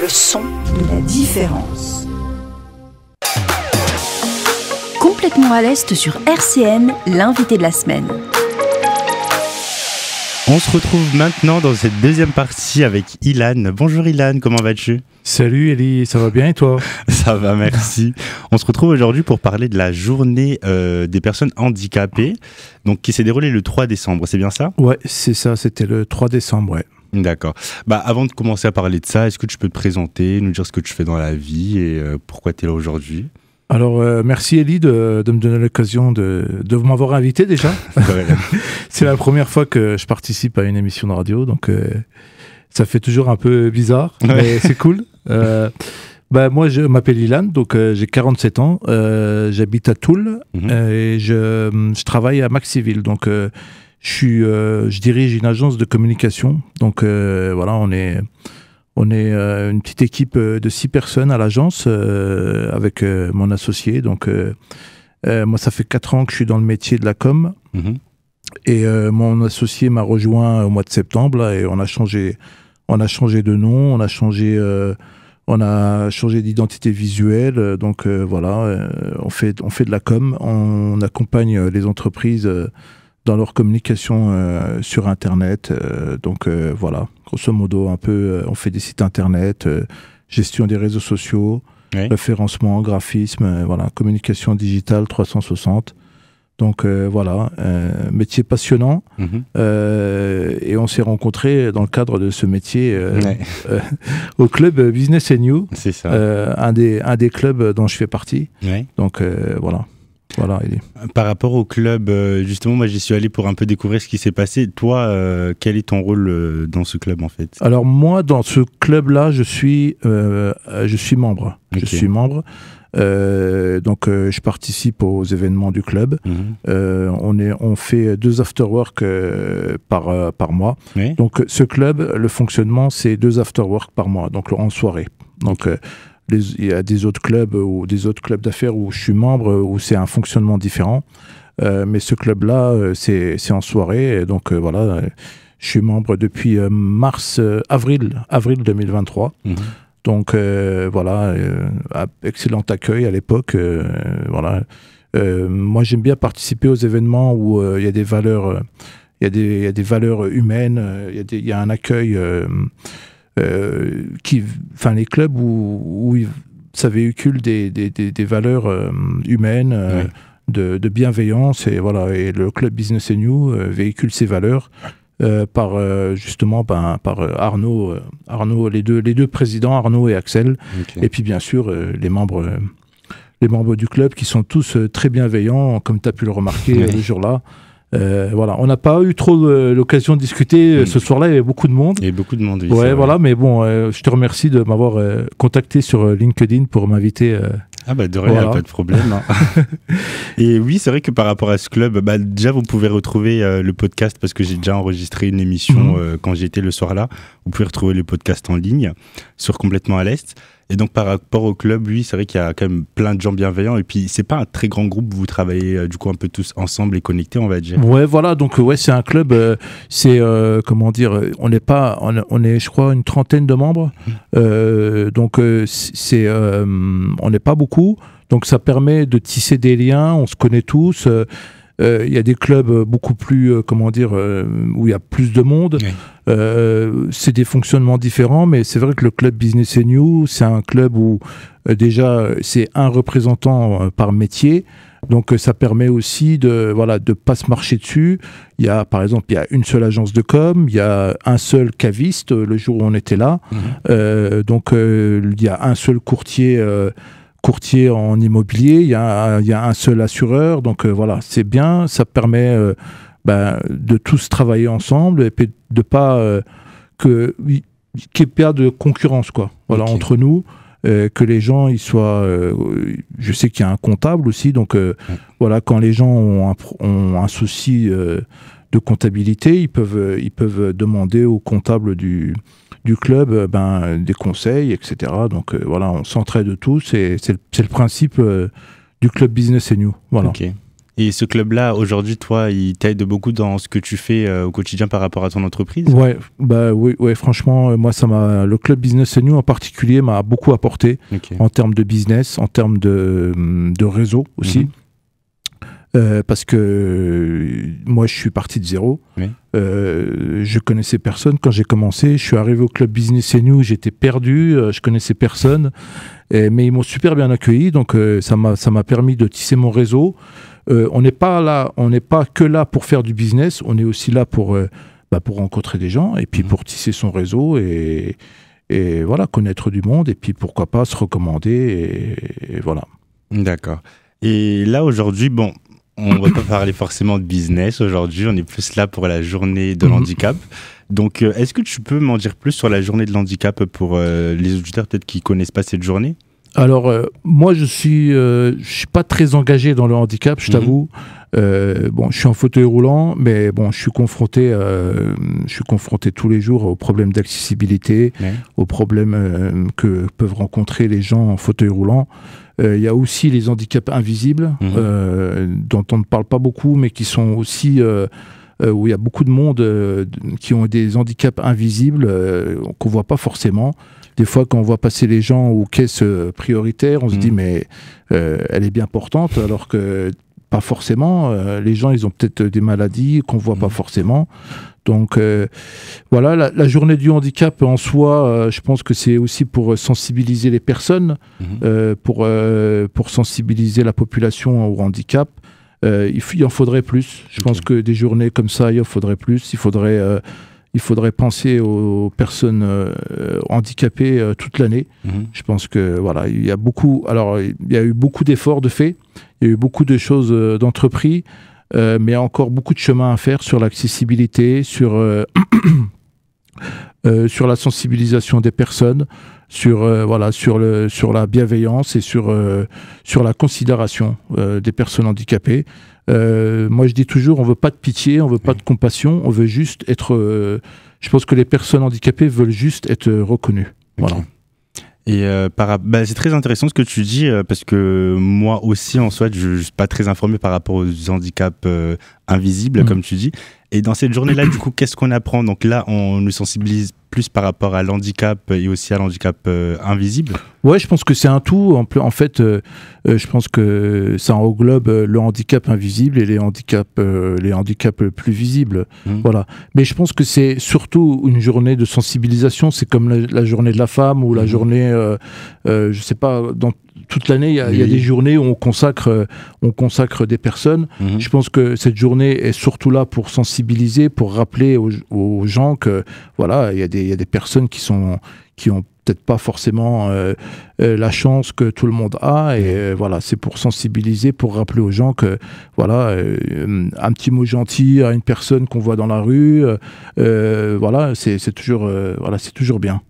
Le son de la différence. Complètement à l'Est sur RCM, l'invité de la semaine. On se retrouve maintenant dans cette deuxième partie avec Ilan. Bonjour Ilan, comment vas-tu Salut Ellie, ça va bien et toi Ça va, merci. On se retrouve aujourd'hui pour parler de la journée euh, des personnes handicapées, donc qui s'est déroulée le 3 décembre, c'est bien ça Ouais, c'est ça, c'était le 3 décembre, ouais. D'accord. Bah, avant de commencer à parler de ça, est-ce que tu peux te présenter, nous dire ce que tu fais dans la vie et euh, pourquoi tu es là aujourd'hui alors, euh, merci Elie de, me donner l'occasion de, m'avoir invité déjà. c'est la première fois que je participe à une émission de radio, donc euh, ça fait toujours un peu bizarre, mais c'est cool. bah, moi, je m'appelle Ilan, donc j'ai 47 ans, j'habite à Toul mhm. et je, je, travaille à Maxiville. Donc, je, suis, euh, je dirige une agence de communication. Donc euh, voilà, on est, on est euh, une petite équipe de six personnes à l'agence avec mon associé. Donc moi, ça fait quatre ans que je suis dans le métier de la com. Mhm. Et mon associé m'a rejoint au mois de septembre et on a changé, on a changé de nom, on a changé on a changé d'identité visuelle, donc voilà, on, fait, on fait de la com, on accompagne les entreprises dans leur communication euh, sur Internet. Euh, donc euh, voilà, grosso modo, un peu, on fait des sites Internet, gestion des réseaux sociaux, référencement, graphisme, voilà, communication digitale 360. Donc voilà, métier passionnant. Mhm. et on s'est rencontrés dans le cadre de ce métier au club Business and New, un, des, un des clubs dont je fais partie. Donc voilà. Par rapport au club, euh, justement, moi j'y suis allé pour un peu découvrir ce qui s'est passé. Toi, euh, quel est ton rôle euh, dans ce club en fait Alors moi, dans ce club-là, je suis, je suis membre. Je suis membre. donc je participe aux événements du club. Mhm. on, est, on fait deux afterwork par, par mois. Donc ce club, le fonctionnement, c'est deux afterwork par mois, donc en soirée. Donc il y a des autres clubs euh, ou des autres clubs d'affaires où je suis membre, euh, où c'est un fonctionnement différent. Euh, mais ce club-là, c'est en soirée. donc voilà, je suis membre depuis mars, avril, avril 2023. Mhm. Donc voilà, excellent accueil à l'époque. voilà. moi, j'aime bien participer aux événements où il y a des valeurs. il y, y, a des valeurs humaines, il y, y, a un accueil euh, qui, enfin les clubs où, ça véhicule des, des, des, valeurs euh, humaines, euh, de, bienveillance et voilà. Et le club Business New véhicule ces valeurs. par justement ben, par Arnaud, Arnaud les deux les deux présidents Arnaud et Axel et puis bien sûr les membres les membres du club qui sont tous très bienveillants comme tu as pu le remarquer le jour-là euh, voilà, on n'a pas eu trop l'occasion de discuter euh, ce mm. soir-là. Il y avait beaucoup de monde. et beaucoup de monde. ouais, voilà. Mais bon, euh, je te remercie de m'avoir contacté sur LinkedIn pour m'inviter. Ah bah de rien, pas de problème. Hein. et oui, c'est vrai que par rapport à ce club, bah, déjà vous pouvez retrouver le podcast parce que j'ai déjà enregistré une émission mhm. quand j'étais le soir là. Vous pouvez retrouver le podcast en ligne sur complètement à l'est. Et donc par rapport au club, lui, c'est vrai qu'il y a quand même plein de gens bienveillants. Et puis c'est pas un très grand groupe, vous travaillez euh, du coup un peu tous ensemble et connectés, on va dire. Ouais, voilà. Donc euh, ouais, c'est un club. Euh, c'est comment dire On n'est pas, on, est, je crois, une trentaine de membres. Mmh. donc c'est, on n'est pas beaucoup. Donc ça permet de tisser des liens. On se connaît tous. Euh, il y a des clubs euh, beaucoup plus, euh, comment dire, où il y a plus de monde. c'est des fonctionnements différents, mais c'est vrai que le club Business and New, c'est un club où déjà c'est un représentant par métier. Donc ça permet aussi de voilà de pas se marcher dessus. Il y a par exemple il y a une seule agence de com, il y a un seul caviste le jour où on était là. Mhm. donc il y a un seul courtier courtier en immobilier, il y a, un seul assureur. Donc euh, voilà, c'est bien, ça permet euh, ben, de tous travailler ensemble et puis de pas euh, que qu'il n'y ait de concurrence quoi. Voilà entre nous. que les gens ils soient. je sais qu'il y a un comptable aussi, donc voilà, quand les gens ont un, souci de comptabilité, ils peuvent, ils peuvent demander au comptable du, du club euh, ben, euh, des conseils, etc. Donc euh, voilà, on s'entraide tous et c'est le, le, principe du club business and new. Voilà. Et ce club-là, aujourd'hui, toi, il t'aide beaucoup dans ce que tu fais au quotidien par rapport à ton entreprise Ouais, bah oui, franchement, moi, ça m'a, le club Business You en particulier m'a beaucoup apporté en termes de business, en termes de, hum, réseau aussi. Mhm. Euh, parce que euh, moi, je suis parti de zéro. Euh, je connaissais personne quand j'ai commencé. Je suis arrivé au club Business et j'étais perdu, euh, je connaissais personne, mais ils m'ont super bien accueilli, donc ça m'a permis de tisser mon réseau. on n'est pas là, on n'est pas que là pour faire du business, on est aussi là pour bah, pour rencontrer des gens et puis mmh. pour tisser son réseau et et voilà, connaître du monde et puis pourquoi pas se recommander et voilà. D'accord. Et là aujourd'hui, bon, on va pas parler forcément de business aujourd'hui, on est plus là pour la journée de mhm. l'handicap. Donc, euh, est-ce que tu peux m'en dire plus sur la journée de l'handicap pour euh, les auditeurs peut-être qui connaissent pas cette journée alors, euh, moi, je suis, je suis pas très engagé dans le handicap, je mhm. t'avoue. bon, je suis en fauteuil roulant, mais bon, je suis confronté, je suis confronté tous les jours aux problèmes d'accessibilité, aux problèmes que peuvent rencontrer les gens en fauteuil roulant. Euh, il y a aussi les handicaps invisibles, mhm. euh, dont on ne parle pas beaucoup, mais qui sont aussi euh, où il y a beaucoup de monde qui ont des handicaps invisibles qu'on qu'on voit pas forcément. Des fois, quand on voit passer les gens aux caisses prioritaires, on se mhm. dit mais elle est bien portante, alors que pas forcément. Euh, les gens, ils ont peut-être euh, des maladies qu'on voit pas mhm. forcément. Donc euh, voilà, la, journée du handicap en soi, je pense que c'est aussi pour sensibiliser les personnes, mhm. pour, pour sensibiliser la population au handicap. il, en faudrait plus. Je pense que des journées comme ça, il en faudrait plus. Il faudrait il faudrait penser aux personnes euh, handicapées euh, toute l'année. Mhm. Je pense que voilà, il y a beaucoup. Alors, il eu beaucoup d'efforts de fait. Il y a eu beaucoup de choses euh, d'entreprise, mais il y a encore beaucoup de chemin à faire sur l'accessibilité, sur sur la sensibilisation des personnes, sur voilà, sur le sur la bienveillance et sur sur la considération des personnes handicapées. Euh, moi, je dis toujours, on veut pas de pitié, on veut pas de compassion, on veut juste être. Euh, je pense que les personnes handicapées veulent juste être euh, reconnues. Voilà. Et par, bah, c'est très intéressant ce que tu dis parce que moi aussi en soi je, suis pas très informé par rapport aux handicaps invisibles mm. comme tu dis et dans cette journée-là, du coup, qu'est-ce qu'on apprend Donc là, on nous sensibilise plus par rapport à l'handicap et aussi à l'handicap euh, invisible Ouais, je pense que c'est un tout. En, en fait, euh, euh, je pense que ça englobe le handicap invisible et les handicaps, les handicaps plus visibles. Mmh. Voilà. Mais je pense que c'est surtout une journée de sensibilisation. C'est comme la, journée de la femme ou la mmh. journée, je sais pas, dans, toute l'année, il y, a des journées où on consacre, euh, on consacre des personnes. Mhm. Je pense que cette journée est surtout là pour sensibiliser, pour rappeler aux, gens que voilà, il y, y, a des personnes qui sont qui ont peut-être pas forcément euh, euh, la chance que tout le monde a et voilà c'est pour sensibiliser pour rappeler aux gens que voilà un petit mot gentil à une personne qu'on voit dans la rue voilà c'est toujours voilà c'est toujours bien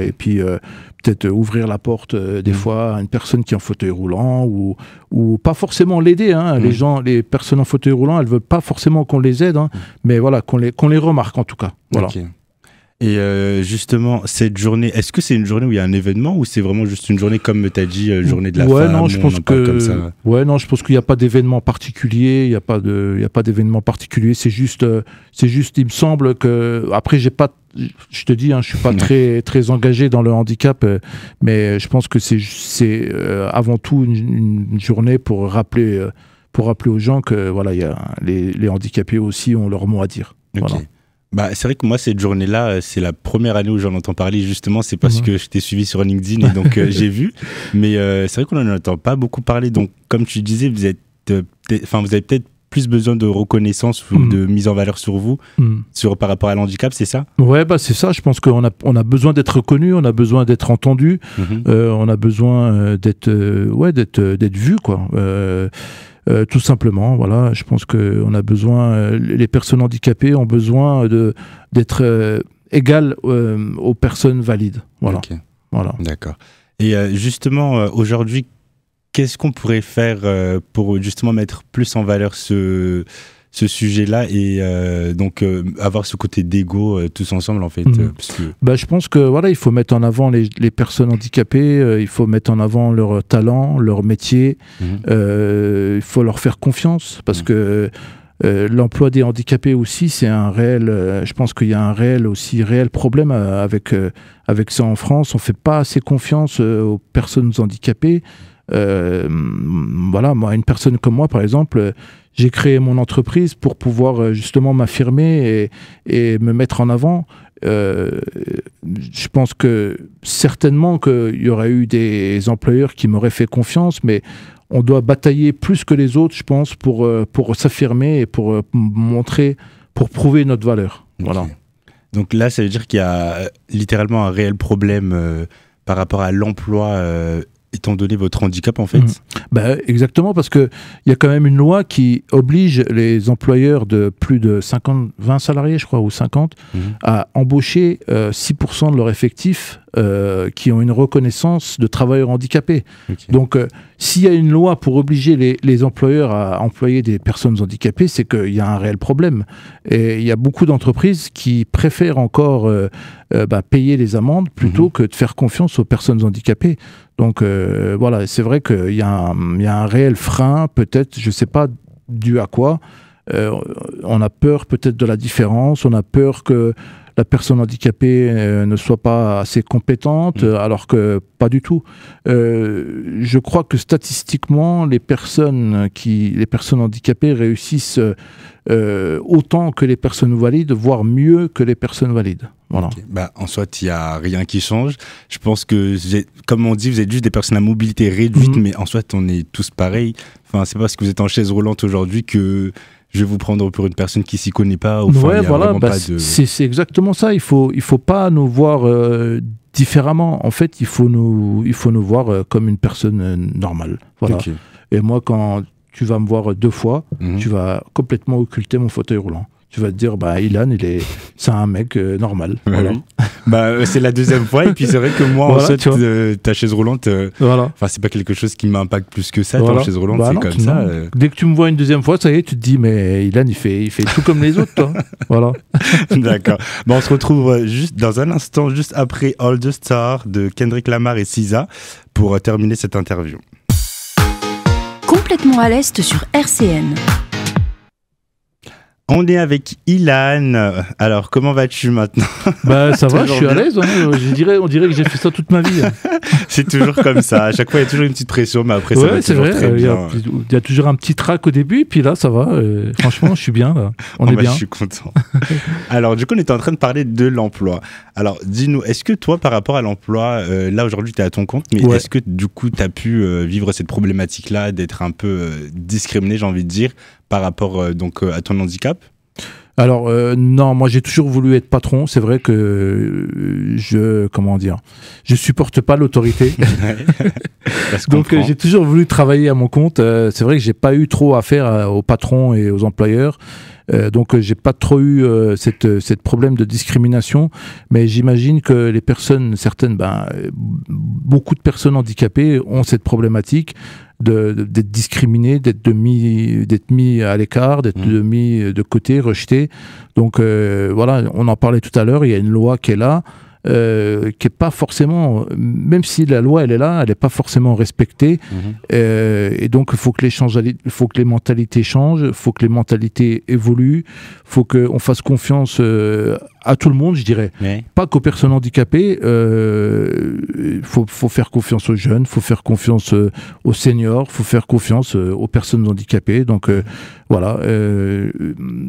et puis euh, peut-être euh, ouvrir la porte euh, des mm. fois à une personne qui est en fauteuil roulant ou, ou pas forcément l'aider. Hein. Mm. Les gens, les personnes en fauteuil roulant, elles veulent pas forcément qu'on les aide, hein. mm. mais voilà, qu'on les, les remarque en tout cas. Voilà. Et euh, justement, cette journée, est-ce que c'est une journée où il y a un événement ou c'est vraiment juste une journée comme tu as dit, euh, journée de la ouais, non, je pense que... Ouais, non, je pense qu'il n'y a pas d'événement particulier, il n'y a pas d'événement particulier, c'est juste, euh, c'est juste, il me semble que, après, j'ai pas, je te dis, hein, je suis pas très, très engagé dans le handicap, mais je pense que c'est, c'est avant tout une, journée pour rappeler, pour rappeler aux gens que, voilà, y a, les, handicapés aussi ont leur mot à dire bah, c'est vrai que moi, cette journée-là, euh, c'est la première année où j'en entends parler, justement. C'est parce mhm. que je t'ai suivi sur LinkedIn et donc euh, j'ai vu. Mais euh, c'est vrai qu'on n'en entend pas beaucoup parler. Donc, comme tu disais, vous, êtes, enfin vous avez peut-être plus besoin de reconnaissance ou mhm. de mise en valeur sur vous mhm. sur, par rapport à l'handicap, c'est ça Ouais, bah c'est ça. Je pense qu'on a, on a besoin d'être reconnu, on a besoin d'être entendu, on a besoin d'être ouais, d'être vu. quoi euh, tout simplement. Voilà, je pense que on a besoin, euh, les personnes handicapées ont besoin de d'être euh, égales aux personnes valides. Voilà. Voilà. D'accord. Et justement, aujourd'hui, qu'est-ce qu'on pourrait faire pour justement mettre plus en valeur ce ce sujet-là et euh, donc euh, avoir ce côté d'ego euh, tous ensemble en fait mhm. bah, Je pense que voilà, il faut mettre en avant les, personnes handicapées, il faut mettre en avant leur talent, leur métier, mhm. il faut leur faire confiance parce mhm. que l'emploi des handicapés aussi, c'est un réel. je pense qu'il y a un réel aussi réel problème avec avec ça en France. On fait pas assez confiance aux personnes handicapées. Euh, voilà, moi, une personne comme moi, par exemple, j'ai créé mon entreprise pour pouvoir euh, justement m'affirmer et, me mettre en avant. Euh, je pense que certainement qu'il y aurait eu des employeurs qui m'auraient fait confiance, mais on doit batailler plus que les autres, je pense, pour, pour s'affirmer et pour, montrer, pour prouver notre valeur. Voilà. Donc là, ça veut dire qu'il y a littéralement un réel problème par rapport à l'emploi étant donné votre handicap en fait mhm. bah, Exactement, parce qu'il y a quand même une loi qui oblige les employeurs de plus de 50, 20 salariés, je crois, ou 50, mhm. à embaucher 6% euh, de leur effectif euh, qui ont une reconnaissance de travailleurs handicapés. Donc, euh, s'il y a une loi pour obliger les, employeurs à employer des personnes handicapées, c'est qu'il y a un réel problème. Et il y a beaucoup d'entreprises qui préfèrent encore bah, payer les amendes plutôt mhm. que de faire confiance aux personnes handicapées. Donc euh, voilà, c'est vrai qu'il y, y, a un réel frein, peut-être, je ne sais pas dû à quoi. Euh, on a peur peut-être de la différence, on a peur que la personne handicapée euh, ne soit pas assez compétente, mm. alors que pas du tout. Euh, je crois que statistiquement, les personnes, qui, les personnes handicapées réussissent euh, autant que les personnes valides, voire mieux que les personnes valides. Voilà. Bah, en soit, il n'y a rien qui change. Je pense que, comme on dit, vous êtes juste des personnes à mobilité réduite, mm. mais en soit, on est tous pareils. Enfin, c'est parce que vous êtes en chaise roulante aujourd'hui que je vais vous prendre pour une personne qui s'y connaît pas. ouais, voilà, de... c'est exactement ça. Il faut, il faut pas nous voir euh, différemment. En fait, il faut nous, il faut nous voir euh, comme une personne euh, normale. Et moi, quand tu vas me voir deux fois, mhm. tu vas complètement occulter mon fauteuil roulant tu vas te dire, bah, Ilan, il est, c'est un mec euh, normal. bah, bah euh, c'est la deuxième fois, et puis c'est vrai que moi, en fait, euh, ta chaise roulante, euh, c'est pas quelque chose qui m'impacte plus que ça, ta chaise roulante, bah c'est comme ça. Dès que tu me vois une deuxième fois, ça y est, tu te dis, mais Ilan, il fait, il fait tout comme les autres, toi. Voilà. D'accord. Bah, on se retrouve juste dans un instant, juste après All the Star de Kendrick Lamar et SZA pour terminer cette interview. Complètement à l'Est sur RCN. On est avec Ilan. Alors, comment vas-tu maintenant Bah, ça va, je suis à l'aise. Hein. Je dirais, on dirait que j'ai fait ça toute ma vie. Hein. c'est toujours comme ça. À chaque fois, il y a toujours une petite pression, mais après, ça va toujours vrai. Il y, a toujours un petit trac au début, puis là, ça va. Euh, franchement, je suis bien. Là. On oh, est bah, bien. Je suis content. Alors, du coup, on était en train de parler de l'emploi. Alors, dis-nous, est-ce que toi, par rapport à l'emploi, euh, là, aujourd'hui, tu es à ton compte, mais est-ce que, du coup, tu as pu euh, vivre cette problématique-là d'être un peu discriminé, j'ai envie de dire, par rapport euh, donc euh, à ton handicap alors euh, non, moi j'ai toujours voulu être patron. C'est vrai que je comment dire, je supporte pas l'autorité. Donc j'ai toujours voulu travailler à mon compte. c'est vrai que j'ai pas eu trop à faire aux patrons et aux employeurs. Euh, donc euh, j'ai pas trop eu euh, euh, cette problème de discrimination, mais j'imagine que les personnes certaines, ben beaucoup de personnes handicapées ont cette problématique d'être discriminées d'être mis, mis à l'écart, d'être mmh. mis de côté, rejeté. Donc voilà, on en parlait tout à l'heure, il y a une loi qui est là. Euh, qui est pas forcément, même si la loi elle est là, elle n'est pas forcément respectée. Mhm. Euh, et donc il faut que les faut que les mentalités changent, faut que les mentalités évoluent, faut qu'on fasse confiance euh, à tout le monde, je dirais. Pas qu'aux personnes handicapées. Il euh, faut, faire confiance aux jeunes, faut faire confiance euh, aux seniors, faut faire confiance euh, aux personnes handicapées. Donc voilà.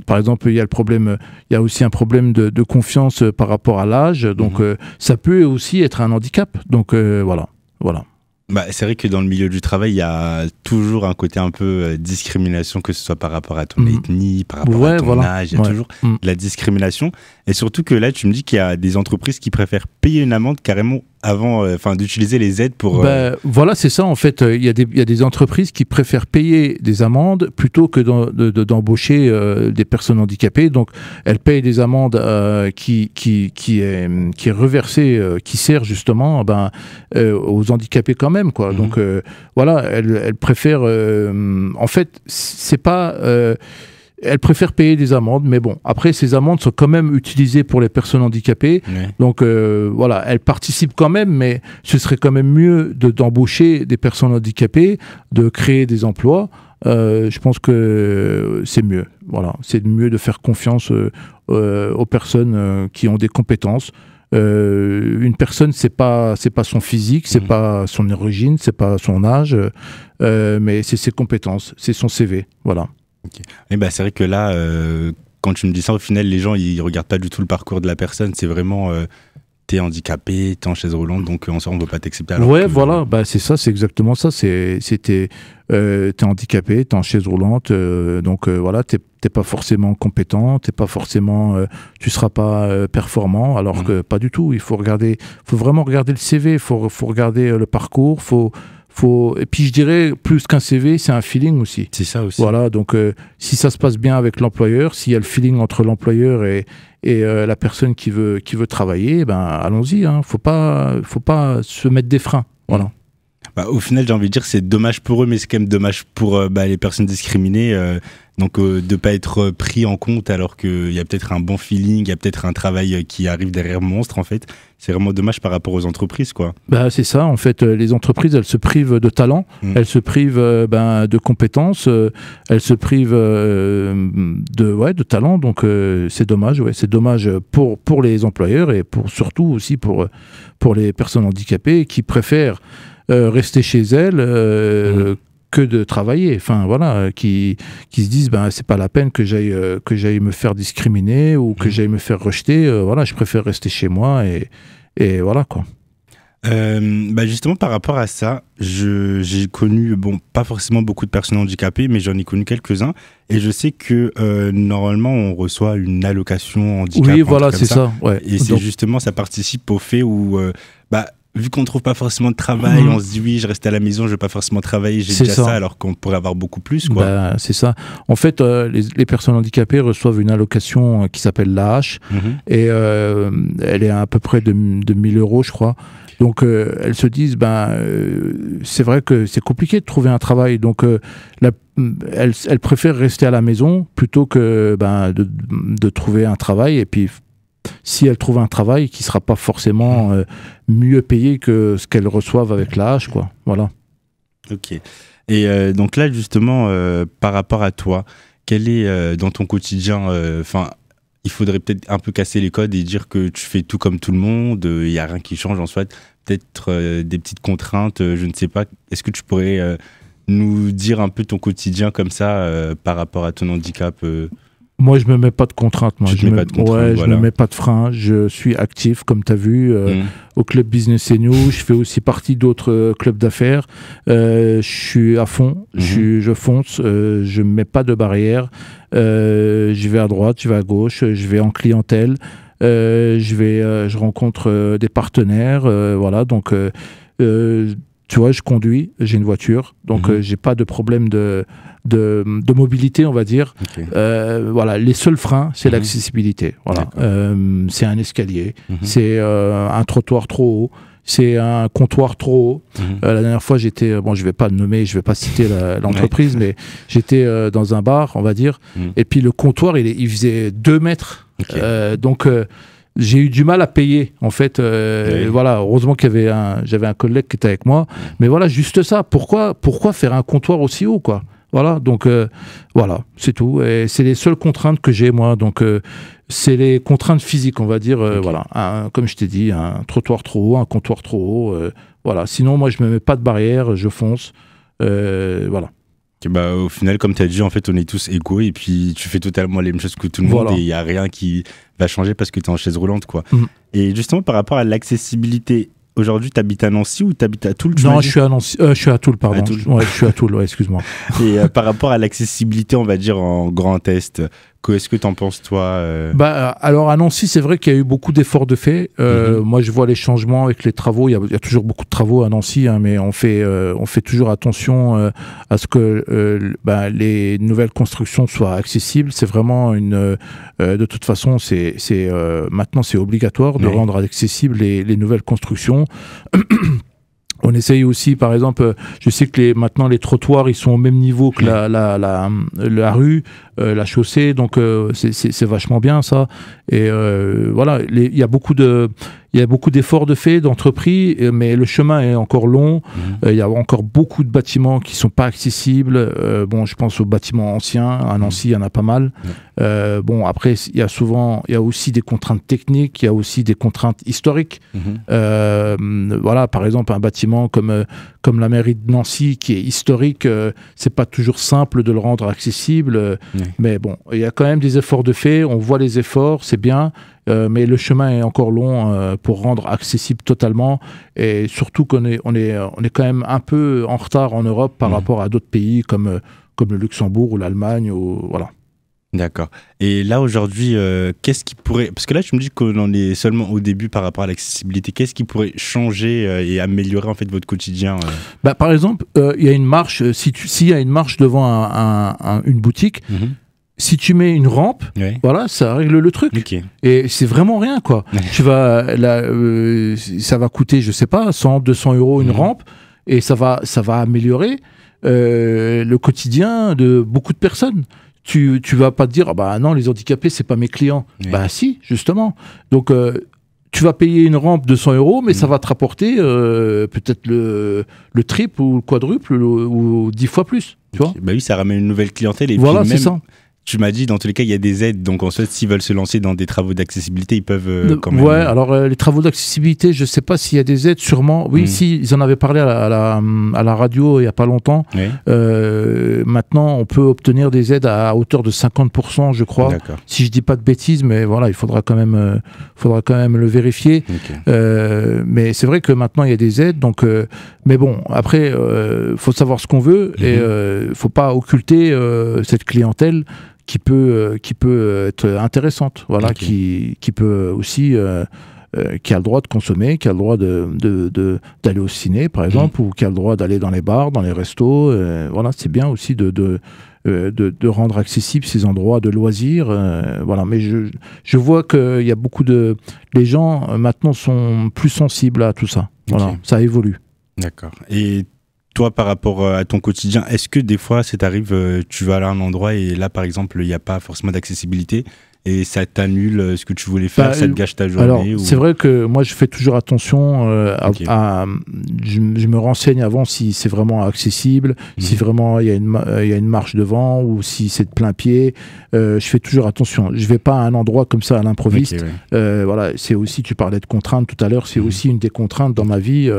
par exemple, il y a le problème, il y a aussi un problème de, confiance par rapport à l'âge. Donc mhm. ça peut aussi être un handicap. Donc voilà, voilà. Bah, c'est vrai que dans le milieu du travail, il y a toujours un côté un peu euh, discrimination, que ce soit par rapport à ton mhm. ethnie, par rapport à ton âge, il y a toujours mhm. de la discrimination. Et surtout que là, tu me dis qu'il y a des entreprises qui préfèrent payer une amende carrément avant, euh, enfin, d'utiliser les aides pour. Euh, bah, voilà, c'est ça en fait. Euh, il y, a des, entreprises qui préfèrent payer des amendes plutôt que d'embaucher des personnes handicapées. Donc, elles payent des amendes qui, qui, qui, est, qui est reversée, qui sert justement eh ben, aux handicapés quand même. Quoi. Mhm. Donc, voilà, elles, elles préfèrent. en fait, c'est pas elle préfère payer des amendes, mais bon, après, ces amendes sont quand même utilisées pour les personnes handicapées. Donc euh, voilà, elle participe quand même, mais ce serait quand même mieux d'embaucher des personnes handicapées, de créer des emplois. Euh, je pense que c'est mieux. Voilà, c'est mieux de faire confiance euh, aux personnes qui ont des compétences. une personne, c'est pas c'est pas son physique, c'est mmh. pas son origine, c'est pas son âge, mais c'est ses compétences, c'est son CV, voilà. Et eh ben, c'est vrai que là, euh, quand tu me dis ça, au final, les gens, ils regardent pas du tout le parcours de la personne. C'est vraiment, tu es handicapé, t'es en chaise roulante, donc on ne peut pas t'accepter. Ouais, voilà, c'est ça, c'est exactement ça. C'était, es t'es handicapé, t'es en chaise roulante, donc euh, voilà, t'es pas forcément compétent, t'es pas forcément, euh, tu seras pas performant, alors mmh. que pas du tout. Il faut regarder, faut vraiment regarder le CV, faut faut regarder le parcours, faut faut... Et puis je dirais, plus qu'un CV, c'est un feeling aussi. C'est ça aussi. Voilà, donc euh, si ça se passe bien avec l'employeur, s'il y a le feeling entre l'employeur et, et euh, la personne qui veut, qui veut travailler, ben allons-y. Hein. Faut pas, faut pas se mettre des freins. Voilà. Bah, au final, j'ai envie de dire, c'est dommage pour eux, mais c'est quand même dommage pour euh, bah, les personnes discriminées donc euh, de pas être euh, pris en compte alors qu'il y a peut-être un bon feeling, il y a peut-être un travail euh, qui arrive derrière monstre en fait, c'est vraiment dommage par rapport aux entreprises quoi. Bah c'est ça en fait, les entreprises elles se privent de talent, mm. elles se privent ben, de compétences, elles se privent de ouais de talent donc c'est dommage ouais, c'est dommage pour pour les employeurs et pour surtout aussi pour pour les personnes handicapées qui préfèrent rester chez elles, mm que de travailler, enfin voilà, euh, qui, qui se disent ben c'est pas la peine que j'aille euh, me faire discriminer ou que mmh. j'aille me faire rejeter, euh, voilà, je préfère rester chez moi et, et voilà quoi. Bah, justement par rapport à ça, j'ai connu bon pas forcément beaucoup de personnes handicapées, mais j'en ai connu quelques-uns et je sais que normalement on reçoit une allocation handicap. Oui voilà c'est ça. Ouais. Et c'est justement ça participe au fait où bah vu qu'on ne trouve pas forcément de travail, mhm. on se dit oui, je reste à la maison, je ne vais pas forcément travailler, j'ai déjà ça. alors qu'on pourrait avoir beaucoup plus. quoi. Bah, c'est ça. En fait, euh, les, personnes handicapées reçoivent une allocation euh, qui s'appelle l'AH mhm. et euh, elle est à, peu près de, de 1000 euros, je crois. Donc elles se disent, ben, c'est vrai que c'est compliqué de trouver un travail, donc la, elles, préfèrent rester à la maison plutôt que ben, de, de, trouver un travail et puis si elle trouve un travail qui ne sera pas forcément mmh. euh, mieux payé que ce qu'elles reçoivent avec l'âge, quoi. Voilà. Ok. Et euh, donc là, justement, euh, par rapport à toi, quel est dans ton quotidien, enfin, il faudrait peut-être un peu casser les codes et dire que tu fais tout comme tout le monde, il n'y a rien qui change en soi, peut-être des petites contraintes, je ne sais pas. Est-ce que tu pourrais nous dire un peu ton quotidien comme ça par rapport à ton handicap moi, je me mets pas de contraintes. Moi, je, me... mets pas de frein. Je suis actif, comme tu as vu, euh, mm. au club Business et Je fais aussi partie d'autres euh, clubs d'affaires. Euh, je suis à fond. Je, mm-hmm. je, fonce. Euh, je me mets pas de barrière. je vais à droite, je vais à gauche. Je vais en clientèle. je vais, je rencontre des partenaires. voilà, donc. Euh, tu vois, je conduis, j'ai une voiture, donc mhm. euh, j'ai pas de problème de, de, mobilité, on va dire. Euh, voilà, les seuls freins, c'est mhm. l'accessibilité. Voilà, euh, c'est un escalier, mhm. c'est un trottoir trop haut, c'est un comptoir trop haut. la dernière fois, j'étais, bon, je vais pas le nommer, je vais pas citer l'entreprise, mais j'étais dans un bar, on va dire, et puis le comptoir, il, il faisait deux mètres. donc, j'ai eu du mal à payer en fait. Euh, voilà, heureusement qu'il y avait un, j'avais un collègue qui était avec moi. Mais voilà, juste ça. Pourquoi, pourquoi faire un comptoir aussi haut, quoi Voilà, donc euh, voilà, c'est tout. Et c'est les seules contraintes que j'ai moi. Donc euh, c'est les contraintes physiques, on va dire. Voilà, comme je t'ai dit, un trottoir trop haut, un comptoir trop haut. voilà. Sinon, moi, je me mets pas de barrière, je fonce. voilà bah, au final, comme tu as dit, en fait, on est tous égaux et puis tu fais totalement les mêmes choses que tout le monde et il n'y a rien qui va changer parce que tu es en chaise roulante. quoi. Mhm. Et justement, par rapport à l'accessibilité, aujourd'hui, tu habites à Nancy ou tu habites à Toul Non, je suis à, Nancy, euh, je suis à Toul, pardon. Ouais, je suis à Toul, excuse-moi. et euh, par rapport à l'accessibilité, on va dire, en Grand test Qu'est-ce que tu en penses, toi euh bah, Alors, à Nancy, c'est vrai qu'il y a eu beaucoup d'efforts de fait. Euh, mhm. Moi, je vois les changements avec les travaux. Il y a, toujours beaucoup de travaux à Nancy, hein, mais on fait, euh, on fait toujours attention à ce que bah, les nouvelles constructions soient accessibles. C'est vraiment une. de toute façon, c'est maintenant, c'est obligatoire de rendre accessibles les, les nouvelles constructions. On essaye aussi, par exemple, euh, je sais que les, maintenant les trottoirs, ils sont au même niveau que la, la, la, euh, rue, euh, la chaussée, donc c'est vachement bien ça. Et voilà, il y a beaucoup de... Il y a beaucoup d'efforts de fait, d'entreprises, euh, mais le chemin est encore long. Mhm. Euh, il y a encore beaucoup de bâtiments qui ne sont pas accessibles. Euh, bon, je pense aux bâtiments anciens. À mhm. Nancy, il y en a pas mal. bon, après, il y a souvent, il y a aussi des contraintes techniques, il y a aussi des contraintes historiques. Mhm. voilà, par exemple, un bâtiment comme, comme la mairie de Nancy, qui est historique, c'est pas toujours simple de le rendre accessible. Mais bon, il y a quand même des efforts de fait. On voit les efforts, c'est bien. Euh, mais le chemin est encore long euh, pour rendre accessible totalement. Et surtout qu'on est, on est, on est quand même un peu en retard en Europe par mmh. rapport à d'autres pays comme, euh, comme le Luxembourg ou l'Allemagne. Ou, voilà. D'accord. Et là, aujourd'hui, qu'est-ce qui pourrait. Parce que là, tu me dis qu'on en est seulement au début par rapport à l'accessibilité. Qu'est-ce qui pourrait changer et améliorer en fait votre quotidien bah, Par exemple, il y a une marche. S'il si y a une marche devant une boutique, mmh si tu mets une rampe, voilà, ça règle le truc. Et c'est vraiment rien, quoi. tu vas, là, euh, ça va coûter, je sais pas, 100, 200 euros une rampe, et ça va, ça va améliorer euh, le quotidien de beaucoup de personnes. Tu, tu vas pas te dire, ah bah non, les handicapés, c'est pas mes clients. Bah si, justement. Donc, euh, tu vas payer une rampe de 100 euros, mais ça va te rapporter euh, peut-être le, le, triple ou le quadruple ou, dix fois plus. Tu vois bah oui, ça ramène une nouvelle clientèle. Et voilà, c'est ça tu m'as dit, dans tous les cas, il y a des aides. Donc, en fait, s'ils veulent se lancer dans des travaux d'accessibilité, ils peuvent euh, quand même. Ouais, alors euh, les travaux d'accessibilité, je ne sais pas s'il y a des aides, sûrement. Oui, hmm. si, ils en avaient parlé à la, à la, à la radio il n'y a pas longtemps. Euh, maintenant, on peut obtenir des aides à, hauteur de 50%, je crois. Si je ne dis pas de bêtises, mais voilà, il faudra quand même, euh, faudra quand même le vérifier. Euh, mais c'est vrai que maintenant, il y a des aides. Donc, mais bon, après, il faut savoir ce qu'on veut hmm. et faut pas occulter cette clientèle qui peut, euh, qui peut être intéressante, voilà, qui, qui peut aussi euh, euh, qui a le droit de consommer, qui a le droit d'aller de, de, au ciné, par mm. exemple, ou qui a le droit d'aller dans les bars, dans les restos. voilà, c'est bien aussi de, rendre accessibles ces endroits de loisirs. voilà, mais je, je vois qu'il y a beaucoup de. Les gens, maintenant, sont plus sensibles à tout ça. Voilà, ça évolue. D'accord. Et toi, par rapport euh, à ton quotidien, est-ce que des fois, ça t'arrive, euh, tu vas à un endroit et là, par exemple, il n'y a pas forcément d'accessibilité et ça t'annule euh, ce que tu voulais faire, bah, ça te gâche ta journée c'est vrai que moi, je fais toujours attention à, je, me renseigne avant si c'est vraiment accessible, mhm. si vraiment il y, a une, marche devant ou si c'est de plein pied. je fais toujours attention. Je ne vais pas à un endroit comme ça à l'improviste. voilà, c'est aussi, tu parlais de contraintes tout à l'heure, c'est mhm. aussi une des contraintes dans ma vie.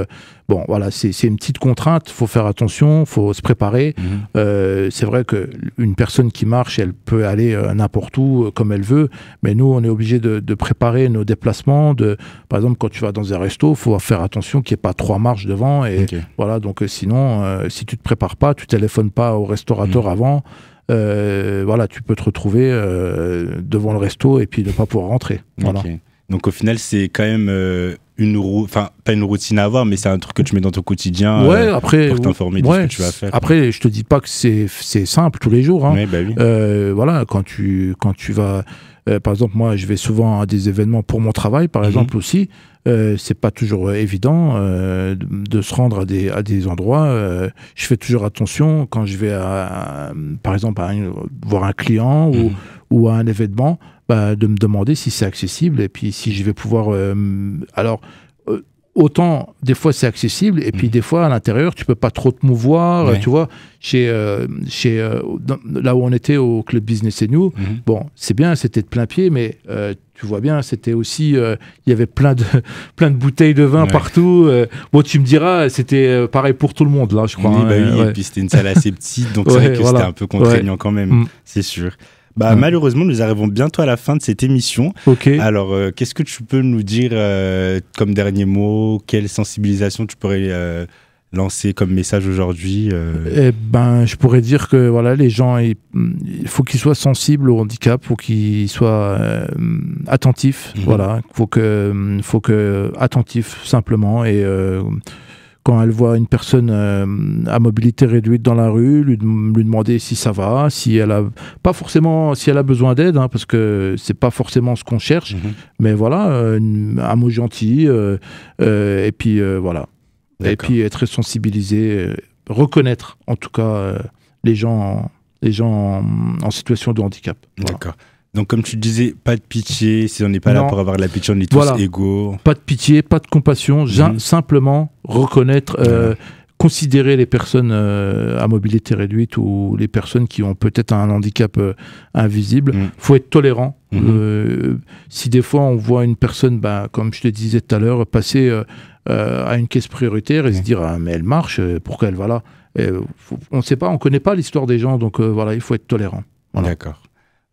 Bon, voilà, c'est une petite contrainte, faut faire attention, faut se préparer. Mhm. Euh, c'est vrai que une personne qui marche, elle peut aller euh, n'importe où, euh, comme elle veut, mais nous, on est obligé de, préparer nos déplacements. De, par exemple, quand tu vas dans un resto, faut faire attention qu'il n'y ait pas trois marches devant. Et voilà, donc sinon, si tu te prépares pas, tu téléphones pas au restaurateur mhm. avant, voilà, tu peux te retrouver devant le resto et puis ne pas pouvoir rentrer. Voilà. Donc au final, c'est quand même euh, une enfin pas une routine à avoir, mais c'est un truc que tu mets dans ton quotidien euh, ouais, après, pour t'informer de ce que tu vas faire. Après, je te dis pas que c'est simple tous les jours. Hein. Bah oui. Euh, voilà, quand tu quand tu vas, par exemple, moi, je vais souvent à des événements pour mon travail, par mhm. exemple aussi. c'est pas toujours évident de se rendre à des, à des endroits. je fais toujours attention quand je vais, à, par exemple, voir un client ou mhm ou à un événement, bah, de me demander si c'est accessible et puis si je vais pouvoir. Euh, alors euh, autant des fois c'est accessible et puis mm. des fois à l'intérieur tu peux pas trop te mouvoir tu vois chez euh, chez là où on était au club business et nous mm-hmm. bon c'est bien c'était de plein pied mais tu vois bien c'était aussi il y avait plein de plein de bouteilles de vin partout bon tu me diras c'était pareil pour tout le monde là je crois bah hein, et puis c'était une salle assez petite donc c'est vrai que c'était un peu contraignant quand même mm. c'est sûr bah, hein. Malheureusement, nous arrivons bientôt à la fin de cette émission. Alors, euh, qu'est-ce que tu peux nous dire euh, comme dernier mot Quelle sensibilisation tu pourrais euh, lancer comme message aujourd'hui eh ben, Je pourrais dire que voilà, les gens, il faut qu'ils soient sensibles au handicap, il faut qu'ils soient attentifs. il mhm. Voilà, faut que, faut que attentifs simplement et quand elle voit une personne euh, à mobilité réduite dans la rue, lui, demander si ça va, si elle a pas forcément si elle a besoin d'aide, hein, parce que c'est pas forcément ce qu'on cherche, mhm. mais voilà, euh, un mot gentil, euh, et puis voilà, et puis être sensibilisé, reconnaître en tout cas les gens, les gens en, situation de handicap. D'accord. Donc, comme tu disais, pas de pitié. Si on n'est pas là pour avoir de la pitié, on est tous égaux. Pas de pitié, pas de compassion. Mhm. Simplement reconnaître, euh, considérer les personnes euh, à mobilité réduite ou les personnes qui ont peut-être un handicap euh, invisible. Il mhm. faut être tolérant. Mhm. si des fois on voit une personne, bah, comme je te disais tout à l'heure, passer à une caisse prioritaire et se dire ah, mais elle marche, pourquoi elle va là On ne sait pas, on ne connaît pas l'histoire des gens, donc voilà, il faut être tolérant. D'accord.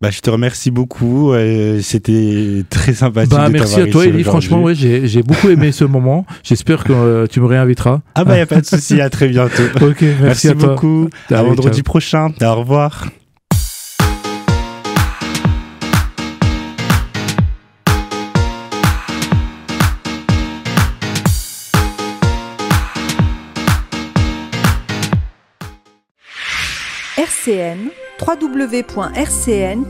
Bah, je te remercie beaucoup. Euh, c'était très sympathique. Bah, merci à toi, Elie, Franchement, j'ai beaucoup aimé ce moment. J'espère que euh, tu me réinviteras. Ah, bah, il a pas de souci. À très bientôt. Ok, merci, beaucoup. À vendredi prochain. Au revoir. RCN www.rcn-radio.org.